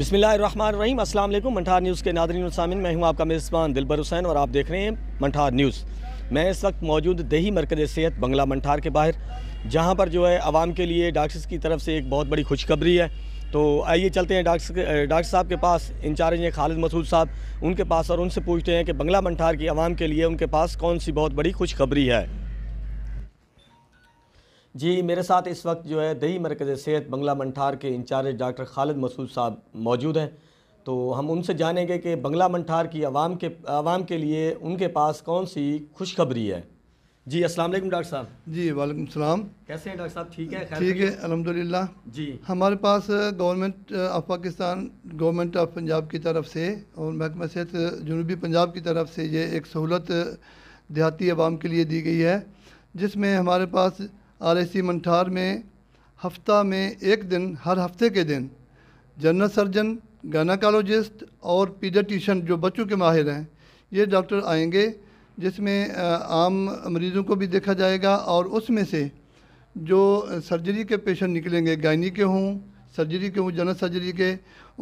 बसमिलीम अस्सलाम वालेकुम मंठार न्यूज़ के नादरी सामिन मैं हूं आपका मेज़बान दिलबर हुसैन और आप देख रहे हैं मंठार न्यूज़ मैं इस वक्त मौजूद दही मरकज़ सेहत बंगला मंठार के बाहर जहां पर जो है आवाम के लिए डॉक्टर्स की तरफ से एक बहुत बड़ी खुशखबरी है तो आइए चलते हैं डॉक्टर डॉक्टर साहब के पास इंचार्ज हैं खालिद मसूद साहब उनके पास और उनसे पूछते हैं कि बंगला मंठार की आवाम के लिए उनके पास कौन सी बहुत बड़ी खुशखबरी है जी मेरे साथ इस वक्त जो है दही मरकज़ सेहत बंगला मंठार के इंचार्ज डॉक्टर खालिद मसूद साहब मौजूद हैं तो हम उनसे जानेंगे कि बंगला मंठार की आवाम के आवाम के लिए उनके पास कौन सी खुशखबरी है जी अस्सलाम वालेकुम डॉक्टर साहब जी वालेकुम सलाम कैसे हैं डॉक्टर साहब ठीक है ठीक है अलहमदिल्ला जी हमारे पास government of Pakistan government of Punjab की तरफ से और महकमा सेहत जनूबी पंजाब की तरफ से ये एक सहूलत देहाती आवाम के लिए दी गई है जिसमें हमारे पास आलसी मंठार में हफ्ता में एक दिन हर हफ्ते के दिन जनरल सर्जन गायनाकोलॉजिस्ट और पीडियाटिशन जो बच्चों के माहिर हैं ये डॉक्टर आएंगे जिसमें आम मरीज़ों को भी देखा जाएगा और उसमें से जो सर्जरी के पेशेंट निकलेंगे गायनी के हों सर्जरी के हों जनरल सर्जरी के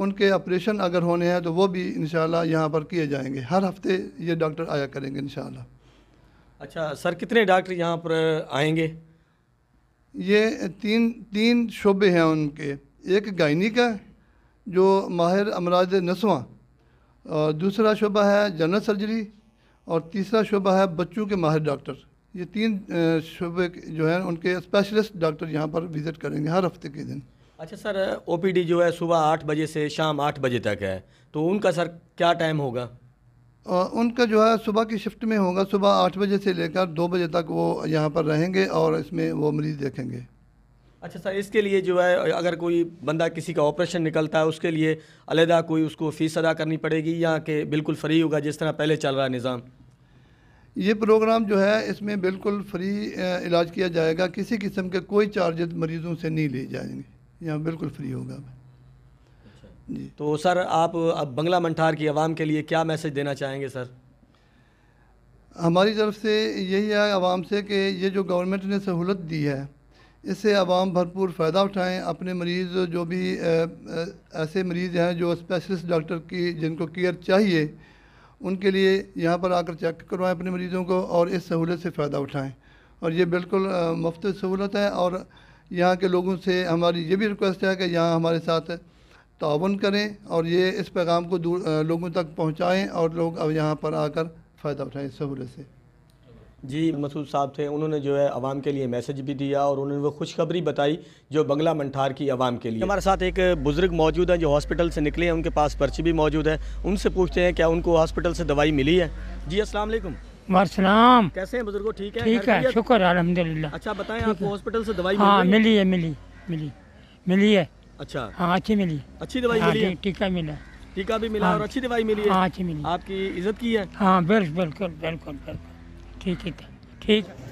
उनके ऑपरेशन अगर होने हैं तो वो भी इन यहाँ पर किए जाएंगे हर हफ्ते ये डॉक्टर आया करेंगे इन अच्छा सर कितने डॉक्टर यहाँ पर आएंगे ये तीन तीन शोबे हैं उनके एक गायनी का जो माहिर अमराज नसवा और दूसरा शोबा है जनरल सर्जरी और तीसरा शोबा है बच्चों के माहिर डॉक्टर ये तीन शोबे जो हैं उनके स्पेशलिस्ट डॉक्टर यहाँ पर विज़िट करेंगे हर हफ्ते के दिन अच्छा सर ओपीडी जो है सुबह आठ बजे से शाम आठ बजे तक है तो उनका सर क्या टाइम होगा उनका जो है सुबह की शिफ्ट में होगा सुबह आठ बजे से लेकर दो बजे तक वो यहाँ पर रहेंगे और इसमें वो मरीज़ देखेंगे अच्छा सर इसके लिए जो है अगर कोई बंदा किसी का ऑपरेशन निकलता है उसके लिए अलहदा कोई उसको फ़ीस अदा करनी पड़ेगी या कि बिल्कुल फ्री होगा जिस तरह पहले चल रहा है निज़ाम ये प्रोग्राम जो है इसमें बिल्कुल फ्री इलाज किया जाएगा किसी किस्म के कोई चार्जेस मरीज़ों से नहीं लिए जाएंगे यहाँ बिल्कुल फ्री होगा तो सर आप अब बंगला मंठार की आवाम के लिए क्या मैसेज देना चाहेंगे सर हमारी तरफ से यही है आवाम से कि ये जो गवर्नमेंट ने सहूलत दी है इससे आवाम भरपूर फ़ायदा उठाएं अपने मरीज़ जो भी ऐसे मरीज़ हैं जो स्पेशलिस्ट डॉक्टर की जिनको केयर चाहिए उनके लिए यहाँ पर आकर चेक करवाएं अपने मरीज़ों को और इस सहूलत से फ़ायदा उठाएं और ये बिल्कुल मुफ्त सहूलत है और यहाँ के लोगों से हमारी ये भी रिक्वेस्ट है कि यहाँ हमारे साथ ताउन करें और ये इस पैगाम को लोगों तक पहुँचाएँ और लोग अब यहाँ पर आकर फ़ायदा उठाएँ इस सहूलत से जी मसूद साहब थे उन्होंने जो है आवाम के लिए मैसेज भी दिया और उन्होंने वो खुशखबरी बताई जो बंगला मंठार की आवाम के लिए हमारे साथ एक बुज़ुर्ग मौजूद है जो हॉस्पिटल से निकले हैं उनके पास पर्ची भी मौजूद है उनसे पूछते हैं क्या उनको हॉस्पिटल से दवाई मिली है जी असलम वाम कैसे हैं बुजुर्गो ठीक है ठीक है शुक्र अलहमदिल्ला अच्छा बताएं आपको हॉस्पिटल से दवाई हाँ मिली है मिली मिली मिली है अच्छा हाँ अच्छी मिली अच्छी दवाई हाँ, मिली है? टीका मिला टीका भी मिला हाँ, और अच्छी दवाई मिली है हाँ अच्छी मिली आपकी इज्जत की है हाँ बिल्कुल बिल्कुल बिल्कुल बिल्कुल ठीक है ठीक